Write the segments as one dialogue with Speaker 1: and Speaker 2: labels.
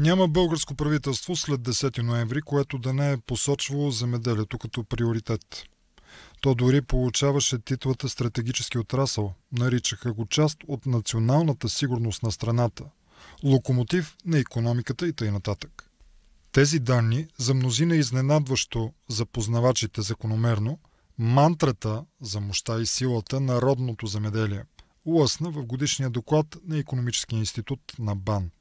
Speaker 1: Няма българско правителство след 10 ноември, което да не е посочвало земеделието като приоритет. То дори получаваше титлата стратегически отрасъл. Наричаха го част от националната сигурност на страната, локомотив на економиката и т.н. Тези данни, за мнозина изненадващо за познавачите закономерно, мантрата за мощта и силата на родното земеделие, лъсна в годишния доклад на Економическия институт на БАН –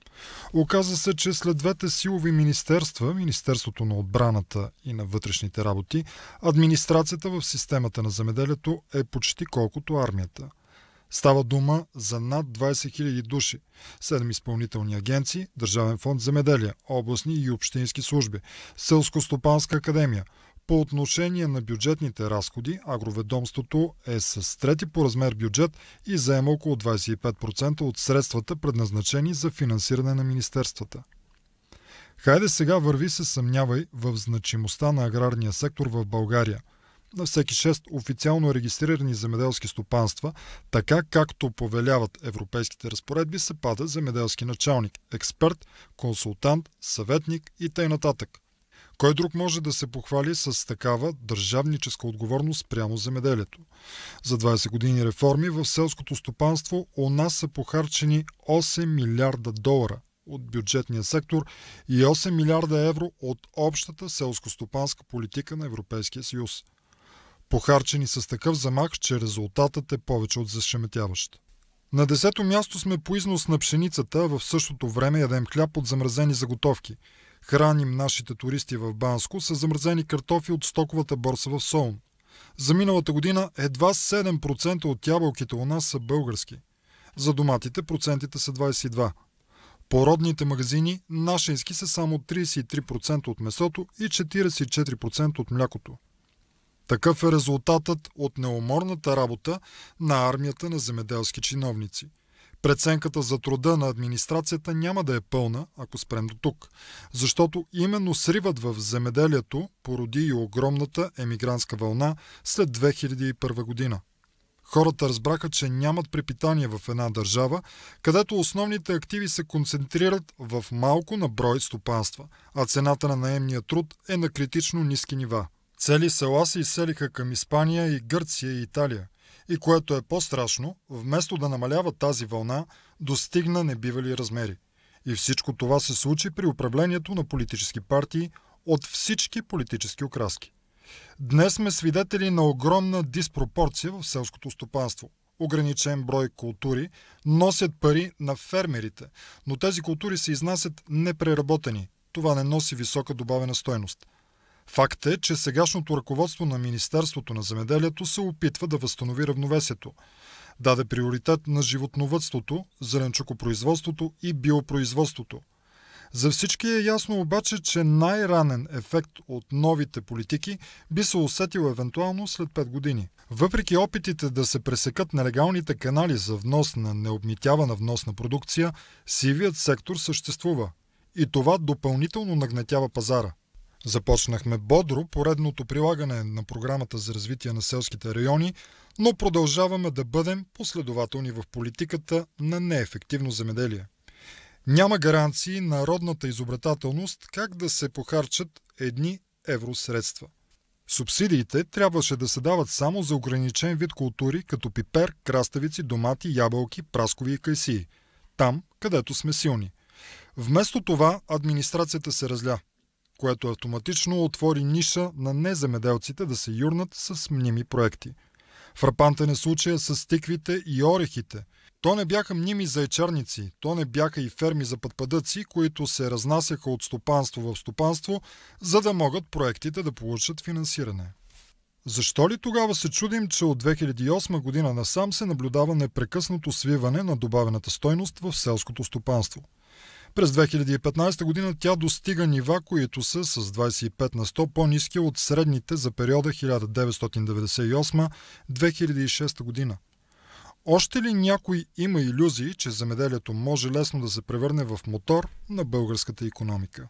Speaker 1: Оказа се, че след двете силови министерства, Министерството на отбраната и на вътрешните работи, администрацията в системата на земеделието е почти колкото армията. Става дума за над 20 000 души, 7 изпълнителни агенции, Държавен фонд земеделие, областни и общински служби, Селско-стопанска академия – по отношение на бюджетните разходи, агроведомството е с трети по размер бюджет и заема около 25% от средствата, предназначени за финансиране на министерствата. Хайде сега върви се съмнявай в значимостта на аграрния сектор в България. На всеки 6 официално регистрирани земеделски стопанства, така както повеляват европейските разпоредби, се пада земеделски началник, експерт, консултант, съветник и т.н. Кой друг може да се похвали с такава държавническа отговорност прямо земеделието? За 20 години реформи в селското стопанство у нас са похарчени 8 милиарда долара от бюджетния сектор и 8 милиарда евро от общата селско-стопанска политика на Европейския съюз. Похарчени с такъв замах, че резултатът е повече от зашеметяващ. На десето място сме по износ на пшеницата, в същото време ядем хляб от замразени заготовки – храним нашите туристи в Банско са замразени картофи от стоковата борса в Солн. За миналата година едва 7% от ябълките у нас са български. За доматите процентите са 22%. породните магазини нашински са само 33% от месото и 44% от млякото. Такъв е резултатът от неуморната работа на армията на земеделски чиновници – Преценката за труда на администрацията няма да е пълна, ако спрем до тук, защото именно сривът в земеделието породи и огромната емигрантска вълна след 2001 година. Хората разбраха, че нямат препитание в една държава, където основните активи се концентрират в малко на брой стопанства, а цената на наемния труд е на критично ниски нива. Цели села се изселиха към Испания и Гърция и Италия – и което е по-страшно, вместо да намалява тази вълна, достигна небивали размери. И всичко това се случи при управлението на политически партии от всички политически окраски. Днес сме свидетели на огромна диспропорция в селското стопанство. Ограничен брой култури носят пари на фермерите, но тези култури се изнасят непреработени. Това не носи висока добавена стойност – Факт е, че сегашното ръководство на Министерството на земеделието се опитва да възстанови равновесието. Даде приоритет на животновътството, зеленчукопроизводството и биопроизводството. За всички е ясно обаче, че най-ранен ефект от новите политики би се усетил евентуално след 5 години. Въпреки опитите да се пресекат нелегалните канали за внос на необмитявана вносна продукция, сивият сектор съществува. И това допълнително нагнетява пазара. Започнахме бодро поредното прилагане на програмата за развитие на селските райони, но продължаваме да бъдем последователни в политиката на неефективно земеделие. Няма гаранции народната изобретателност как да се похарчат едни евросредства. Субсидиите трябваше да се дават само за ограничен вид култури, като пипер, краставици, домати, ябълки, праскови и кайсии. Там, където сме силни. Вместо това администрацията се разля – което автоматично отвори ниша на неземеделците да се юрнат с мними проекти. Фрапантен е случая с тиквите и орехите. То не бяха мними зайчарници, то не бяха и ферми за подпадъци, които се разнасяха от стопанство в стопанство, за да могат проектите да получат финансиране. Защо ли тогава се чудим, че от 2008 година насам се наблюдава непрекъснато свиване на добавената стойност в селското стопанство – през 2015 година тя достига нива, които са с 25 на 100 по-низки от средните за периода 1998-2006 година. Още ли някой има иллюзии, че земеделието може лесно да се превърне в мотор на българската економика?